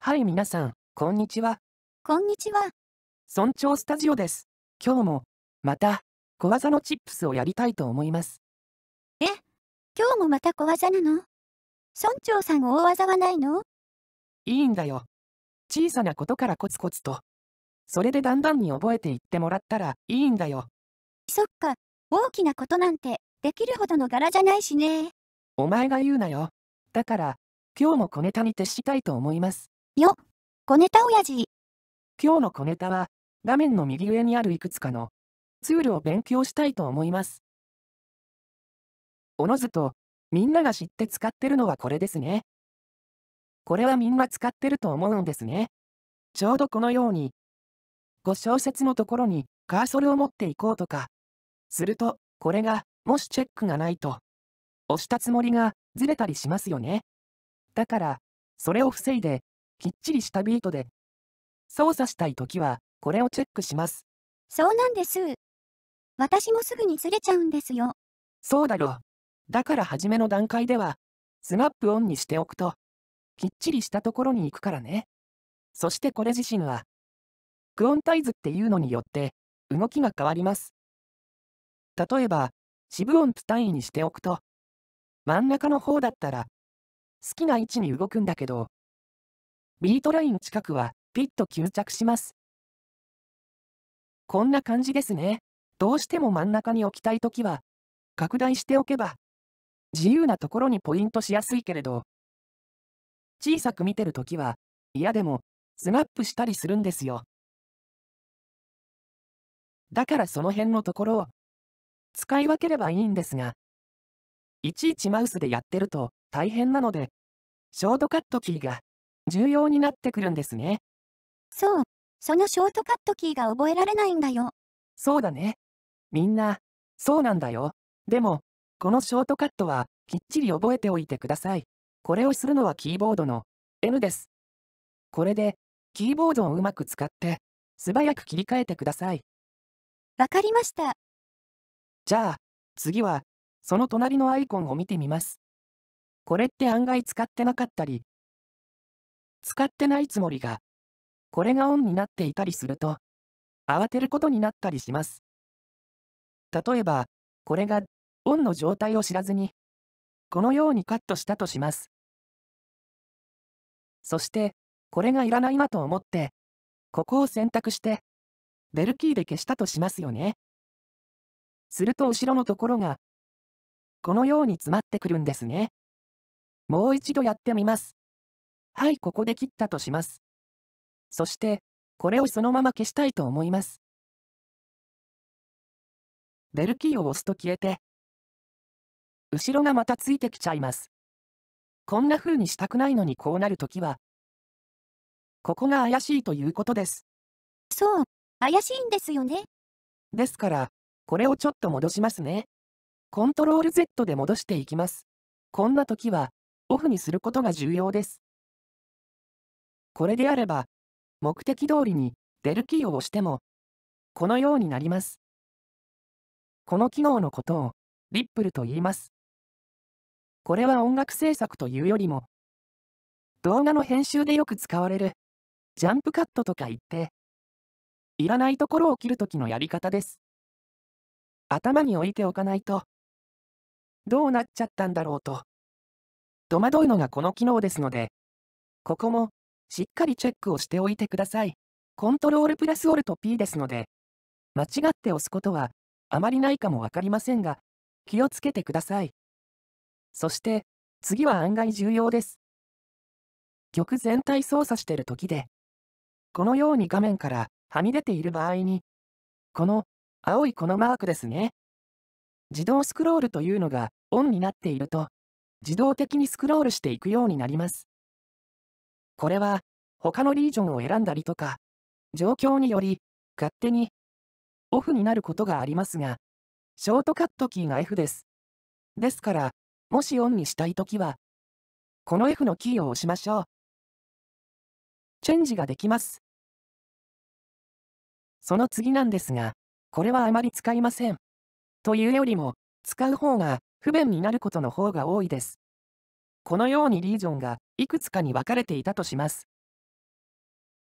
はい、皆さん、こんにちは。こんにちは。村長スタジオです。今日も、また、小技のチップスをやりたいと思います。え、今日もまた小技なの村長さん大技はないのいいんだよ。小さなことからコツコツと。それでだんだんに覚えていってもらったらいいんだよ。そっか、大きなことなんて、できるほどの柄じゃないしね。お前が言うなよ。だから、今日も小ネタに徹したいと思います。よ、小ネタ親父。今日の小ネタは、画面の右上にあるいくつかのツールを勉強したいと思います。おのずと、みんなが知って使ってるのはこれですね。これはみんな使ってると思うんですね。ちょうどこのように、5小節のところにカーソルを持っていこうとか、すると、これが、もしチェックがないと、押したつもりがずれたりしますよね。だから、それを防いで、きっちりしたビートで、操作したいときは、これをチェックします。そうなんです。私もすぐにずれちゃうんですよ。そうだよ。だから初めの段階では、スナップオンにしておくと、きっちりしたところに行くからね。そしてこれ自身は、クオンタイズっていうのによって、動きが変わります。例えば、四分音符単位にしておくと、真ん中の方だったら、好きな位置に動くんだけど、ビートライン近くは、ピッと吸着します。こんな感じですね。どうしても真ん中に置きたいときは、拡大しておけば、自由なところにポイントしやすいけれど、小さく見てるときは、嫌でも、スナップしたりするんですよ。だからその辺のところを、使い分ければいいんですが、いちいちマウスでやってると大変なので、ショートカットキーが重要になってくるんですね。そう。そのショートカットキーが覚えられないんだよ。そうだね。みんな、そうなんだよ。でも、このショートカットは、きっちり覚えておいてください。これをするのはキーボードの N です。これで、キーボードをうまく使って、素早く切り替えてください。わかりました。じゃあ、次は、その隣のアイコンを見てみます。これって案外使ってなかったり、使ってないつもりが、これがオンになっていたりすると、慌てることになったりします。例えば、これがオンの状態を知らずに、このようにカットしたとします。そして、これがいらないなと思って、ここを選択して、ベルキーで消したとしますよね。すると後ろのところが、このように詰まってくるんですね。もう一度やってみます。はい、ここで切ったとします。そして、これをそのまま消したいと思います。ベルキーを押すと消えて、後ろがまたついてきちゃいます。こんな風にしたくないのにこうなるときは、ここが怪しいということです。そう、怪しいんですよね。ですから、これをちょっと戻しますね。コントロール Z で戻していきます。こんな時は、オフにすることが重要です。これであれば、目的通りに出るキーを押しても、このようになります。この機能のことを、リップルと言います。これは音楽制作というよりも、動画の編集でよく使われる、ジャンプカットとか言って、いらないところを切るときのやり方です。頭に置いておかないと、どうなっちゃったんだろうと、戸惑うのがこの機能ですので、ここもしっかりチェックをしておいてください。コントロールプラスオルト P ですので、間違って押すことはあまりないかもわかりませんが、気をつけてください。そして、次は案外重要です。曲全体操作してる時で、このように画面からはみ出ている場合に、この青いこのマークですね。自動スクロールというのがオンになっていると、自動的にスクロールしていくようになります。これは、他のリージョンを選んだりとか、状況により、勝手に、オフになることがありますが、ショートカットキーが F です。ですから、もしオンにしたいときは、この F のキーを押しましょう。チェンジができます。その次なんですが、これはあまり使いません。というよりも、使う方が不便になることの方が多いです。このようにリージョンがいくつかに分かれていたとします。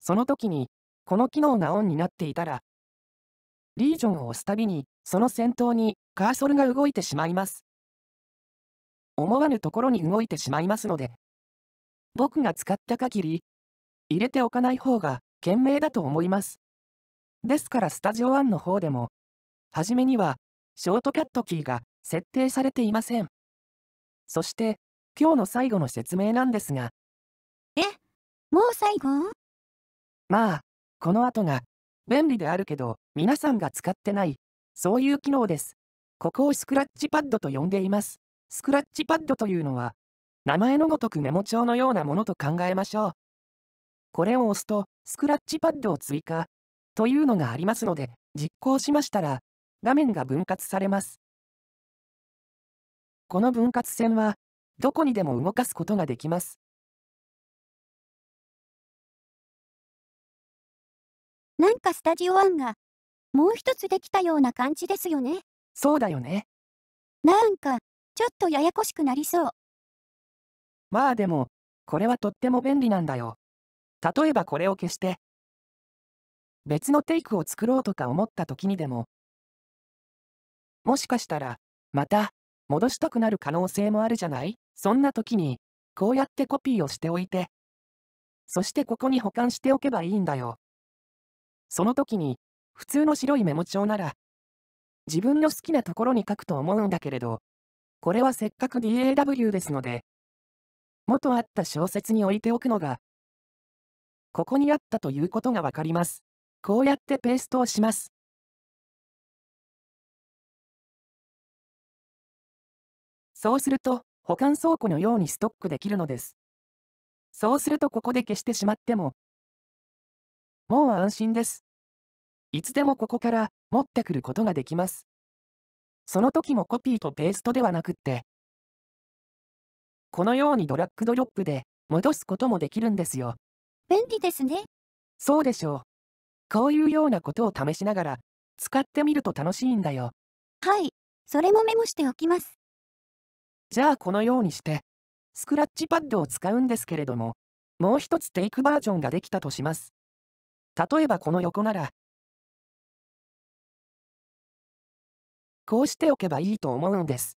その時に、この機能がオンになっていたら、リージョンを押すたびに、その先頭にカーソルが動いてしまいます。思わぬところに動いてしまいますので、僕が使った限り、入れておかない方が賢明だと思います。ですからスタジオ1の方でも、はじめには、ショートカットキーが設定されていません。そして、今日の最後の説明なんですが。えもう最後まあ、この後が、便利であるけど、皆さんが使ってない、そういう機能です。ここをスクラッチパッドと呼んでいます。スクラッチパッドというのは、名前のごとくメモ帳のようなものと考えましょう。これを押すと、スクラッチパッドを追加、というのがありますので、実行しましたら、画面が分割されます。この分割線は、どこにでも動かすことができます。なんかスタジオ1が、もう一つできたような感じですよね。そうだよね。なんか、ちょっとややこしくなりそう。まあでも、これはとっても便利なんだよ。例えばこれを消して、別のテイクを作ろうとか思った時にでも、もしかしたら、また、戻したくなる可能性もあるじゃないそんな時に、こうやってコピーをしておいて。そしてここに保管しておけばいいんだよ。その時に、普通の白いメモ帳なら、自分の好きなところに書くと思うんだけれど、これはせっかく DAW ですので、元あった小説に置いておくのが、ここにあったということがわかります。こうやってペーストをします。そうすると、保管倉庫のようにストックできるのです。そうするとここで消してしまっても、もう安心です。いつでもここから持ってくることができます。その時もコピーとペーストではなくって、このようにドラッグドロップで戻すこともできるんですよ。便利ですね。そうでしょう。こういうようなことを試しながら、使ってみると楽しいんだよ。はい、それもメモしておきます。じゃあこのようにして、スクラッチパッドを使うんですけれども、もう一つテイクバージョンができたとします。例えばこの横なら、こうしておけばいいと思うんです。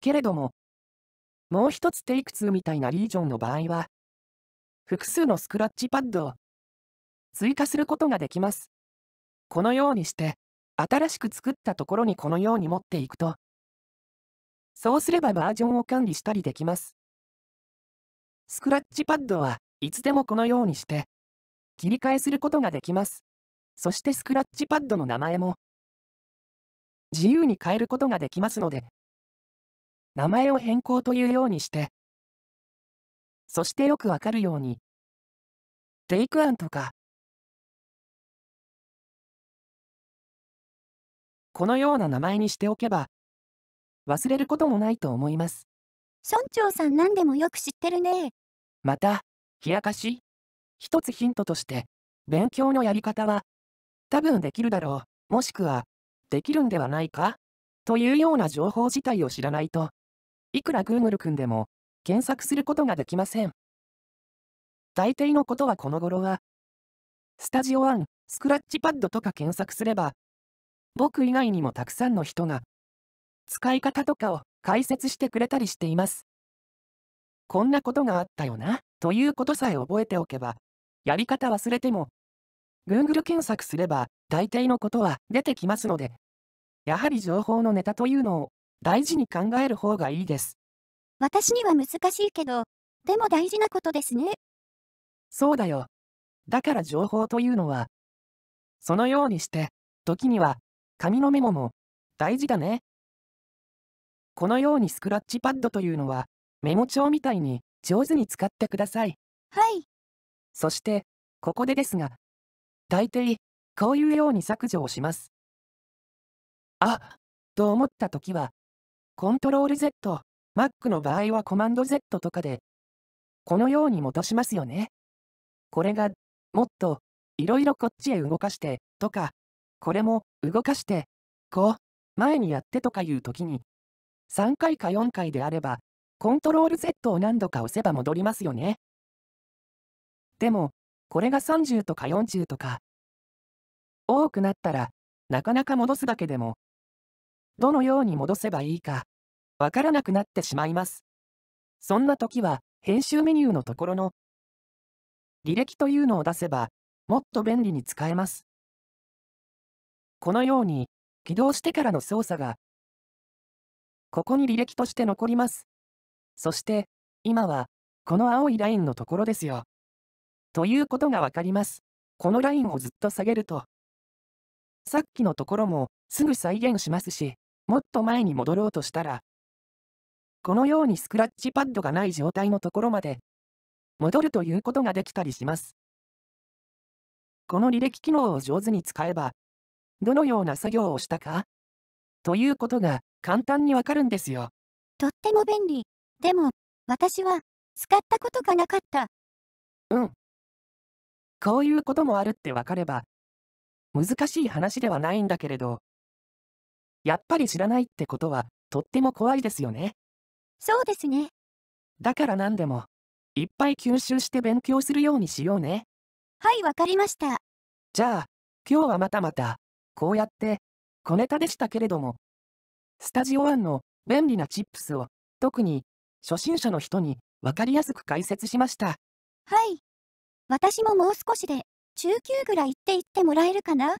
けれども、もう一つテイク2みたいなリージョンの場合は、複数のスクラッチパッドを追加することができます。このようにして、新しく作ったところにこのように持っていくと、そうすればバージョンを管理したりできます。スクラッチパッドはいつでもこのようにして切り替えすることができます。そしてスクラッチパッドの名前も自由に変えることができますので名前を変更というようにしてそしてよくわかるようにテイクアンとかこのような名前にしておけば忘れることもないと思います。村長さん何でもよく知ってるね。また、冷やかし一つヒントとして、勉強のやり方は、多分できるだろう、もしくは、できるんではないかというような情報自体を知らないと、いくら Google 君でも、検索することができません。大抵のことはこの頃は、スタジオ1、スクラッチパッドとか検索すれば、僕以外にもたくさんの人が使い方とかを解説してくれたりしています。こんなことがあったよな、ということさえ覚えておけば、やり方忘れても、Google 検索すれば大抵のことは出てきますので、やはり情報のネタというのを大事に考える方がいいです。私には難しいけど、でも大事なことですね。そうだよ。だから情報というのは、そのようにして、時には、紙のメモも、大事だね。このようにスクラッチパッドというのは、メモ帳みたいに上手に使ってください。はい。そして、ここでですが、大抵、こういうように削除をします。あ、と思った時は、コントロール Z、Mac の場合はコマンド Z とかで、このように戻しますよね。これが、もっと、いろいろこっちへ動かして、とか、これも、動かして、こう、前にやってとかいう時に、3回か4回であれば、コントロール Z を何度か押せば戻りますよね。でも、これが30とか40とか、多くなったら、なかなか戻すだけでも、どのように戻せばいいか、わからなくなってしまいます。そんな時は、編集メニューのところの、履歴というのを出せば、もっと便利に使えます。このように、起動してからの操作がここに履歴として残ります。そして、今は、この青いラインのところですよ。ということがわかります。このラインをずっと下げると、さっきのところもすぐ再現しますし、もっと前に戻ろうとしたら、このようにスクラッチパッドがない状態のところまで戻るということができたりします。この履歴機能を上手に使えば、どのような作業をしたかということが簡単にわかるんですよ。とっても便利。でも、私は、使ったことがなかった。うん。こういうこともあるってわかれば、難しい話ではないんだけれど、やっぱり知らないってことは、とっても怖いですよね。そうですね。だから何でも、いっぱい吸収して勉強するようにしようね。はい、わかりました。じゃあ、今日はまたまた、こうやって、小ネタでしたけれども、スタジオ1の便利なチップスを特に初心者の人に分かりやすく解説しました。はい。私ももう少しで中級ぐらいって言ってもらえるかな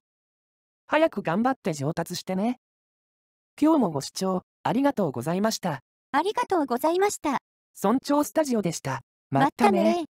早く頑張って上達してね。今日もご視聴ありがとうございました。ありがとうございました。村長スタジオでした。またね。またね